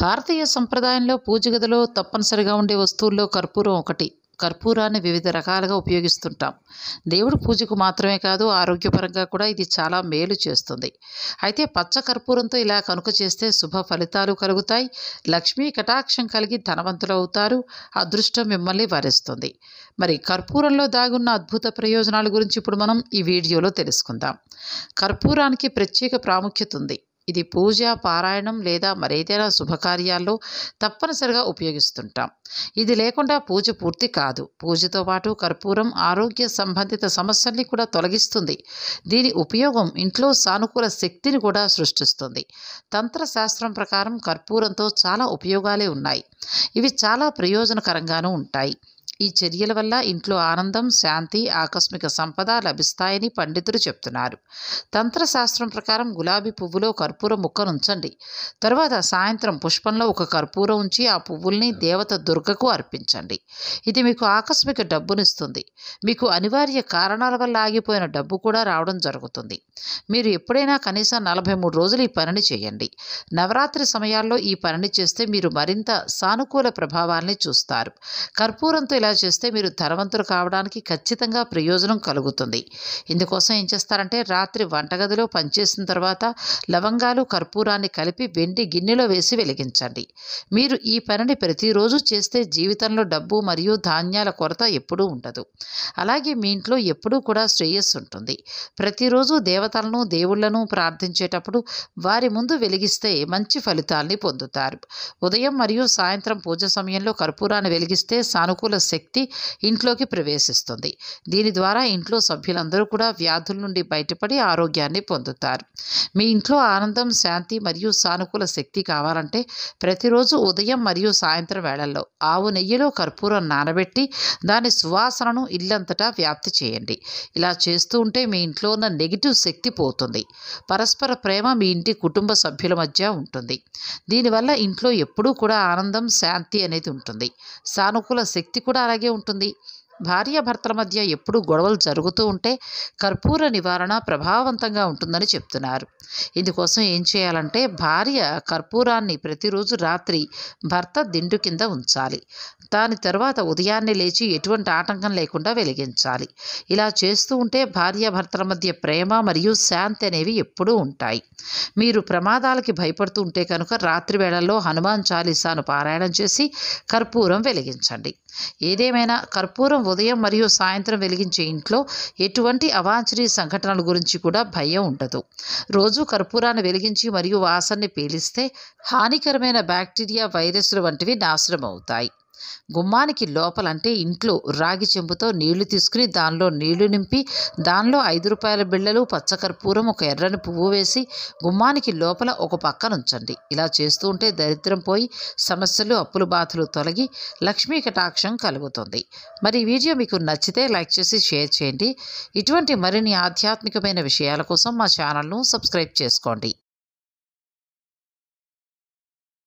భారతీయ సంప్రదాయంలో పూజ గదిలో తప్పనిసరిగా ఉండే వస్తువుల్లో కర్పూరం ఒకటి కర్పూరాన్ని వివిధ రకాలుగా ఉపయోగిస్తుంటాం దేవుడి పూజకు మాత్రమే కాదు ఆరోగ్యపరంగా కూడా ఇది చాలా మేలు చేస్తుంది అయితే పచ్చ కర్పూరంతో ఇలా కనుక చేస్తే శుభ ఫలితాలు కలుగుతాయి లక్ష్మీ కటాక్షం కలిగి ధనవంతులు అవుతారు అదృష్టం మిమ్మల్ని వరిస్తుంది మరి కర్పూరంలో దాగున్న అద్భుత ప్రయోజనాల గురించి ఇప్పుడు మనం ఈ వీడియోలో తెలుసుకుందాం కర్పూరానికి ప్రత్యేక ప్రాముఖ్యత ఉంది ఇది పూజ పారాయణం లేదా మరేదైనా శుభకార్యాల్లో తప్పనిసరిగా ఉపయోగిస్తుంటాం ఇది లేకుండా పూజ పూర్తి కాదు పూజతో పాటు కర్పూరం ఆరోగ్య సంబంధిత సమస్యల్ని కూడా తొలగిస్తుంది దీని ఉపయోగం ఇంట్లో సానుకూల శక్తిని కూడా సృష్టిస్తుంది తంత్రశాస్త్రం ప్రకారం కర్పూరంతో చాలా ఉపయోగాలే ఉన్నాయి ఇవి చాలా ప్రయోజనకరంగానూ ఉంటాయి ఈ చర్యల వల్ల ఇంట్లో ఆనందం శాంతి ఆకస్మిక సంపద లభిస్తాయని పండితులు చెప్తున్నారు తంత్రశాస్త్రం ప్రకారం గులాబీ పువ్వులో కర్పూర ముక్కను ఉంచండి తర్వాత సాయంత్రం పుష్పంలో ఒక కర్పూరం ఉంచి ఆ పువ్వుల్ని దేవత దుర్గకు అర్పించండి ఇది మీకు ఆకస్మిక డబ్బునిస్తుంది మీకు అనివార్య కారణాల వల్ల ఆగిపోయిన డబ్బు కూడా రావడం జరుగుతుంది మీరు ఎప్పుడైనా కనీసం నలభై మూడు రోజులు ఈ పనిని చేయండి నవరాత్రి సమయాల్లో ఈ పనిని చేస్తే మీరు మరింత సానుకూల ప్రభావాల్ని చూస్తారు కర్పూరంతో ఇలా ఇలా చేస్తే మీరు ధనవంతులు కావడానికి ఖచ్చితంగా ప్రయోజనం కలుగుతుంది ఇందుకోసం ఏం చేస్తారంటే రాత్రి వంటగదిలో పనిచేసిన తర్వాత లవంగాలు కర్పూరాన్ని కలిపి వెండి గిన్నెలో వేసి వెలిగించండి మీరు ఈ పనిని ప్రతిరోజు చేస్తే జీవితంలో డబ్బు మరియు ధాన్యాల కొరత ఎప్పుడూ ఉండదు అలాగే మీ ఇంట్లో ఎప్పుడూ కూడా శ్రేయస్సు ఉంటుంది ప్రతిరోజు దేవతలను దేవుళ్లను ప్రార్థించేటప్పుడు వారి ముందు వెలిగిస్తే మంచి ఫలితాల్ని పొందుతారు ఉదయం మరియు సాయంత్రం పూజ సమయంలో కర్పూరాన్ని వెలిగిస్తే సానుకూల శక్తి శక్తి ఇంట్లోకి ప్రవేశిస్తుంది దీని ద్వారా ఇంట్లో సభ్యులందరూ కూడా వ్యాధుల నుండి బయటపడి ఆరోగ్యాన్ని పొందుతారు మీ ఇంట్లో ఆనందం శాంతి మరియు సానుకూల శక్తి కావాలంటే ప్రతిరోజు ఉదయం మరియు సాయంత్రం వేళల్లో ఆవు నెయ్యిలో కర్పూరం నానబెట్టి దాని సువాసనను ఇల్లంతటా వ్యాప్తి చేయండి ఇలా చేస్తూ ఉంటే మీ ఇంట్లో ఉన్న నెగిటివ్ శక్తి పోతుంది పరస్పర ప్రేమ మీ ఇంటి కుటుంబ సభ్యుల మధ్య ఉంటుంది దీనివల్ల ఇంట్లో ఎప్పుడూ కూడా ఆనందం శాంతి అనేది ఉంటుంది సానుకూల శక్తి కూడా కూడా అలాగే ఉంటుంది భార్యాభర్తల మధ్య ఎప్పుడూ గొడవలు జరుగుతూ ఉంటే కర్పూర నివారణ ప్రభావవంతంగా ఉంటుందని చెప్తున్నారు ఇందుకోసం ఏం చేయాలంటే భార్య కర్పూరాన్ని ప్రతిరోజు రాత్రి భర్త దిండు కింద ఉంచాలి దాని తర్వాత ఉదయాన్నే లేచి ఎటువంటి ఆటంకం లేకుండా వెలిగించాలి ఇలా చేస్తూ ఉంటే భార్యాభర్తల మధ్య ప్రేమ మరియు శాంతి అనేవి ఎప్పుడూ ఉంటాయి మీరు ప్రమాదాలకి భయపడుతూ ఉంటే కనుక రాత్రి వేళల్లో హనుమాన్ చాలీసాను పారాయణం చేసి కర్పూరం వెలిగించండి ఏదేమైనా కర్పూరం ఉదయం మరియు సాయంత్రం వెలిగించే ఇంట్లో ఎటువంటి అవాంఛనీయ సంఘటనల గురించి కూడా భయం ఉండదు రోజు కర్పూరాన్ని వెలిగించి మరియు వాసనని పీలిస్తే హానికరమైన బ్యాక్టీరియా వైరస్లు వంటివి నాశనం అవుతాయి గుమ్మానికి లోపలంటే ఇంట్లో రాగి చెంబుతో నీళ్లు తీసుకుని దానిలో నీళ్లు నింపి దానిలో ఐదు రూపాయల బిళ్ళలు పచ్చకర్పూరం ఒక ఎర్రని పువ్వు వేసి గుమ్మానికి లోపల ఒక పక్కన ఉంచండి ఇలా చేస్తూ ఉంటే దరిద్రం పోయి సమస్యలు అప్పులు బాధలు తొలగి లక్ష్మీ కటాక్షం కలుగుతుంది మరి ఈ వీడియో మీకు నచ్చితే లైక్ చేసి షేర్ చేయండి ఇటువంటి మరిన్ని ఆధ్యాత్మికమైన విషయాల కోసం మా ఛానల్ను సబ్స్క్రైబ్ చేసుకోండి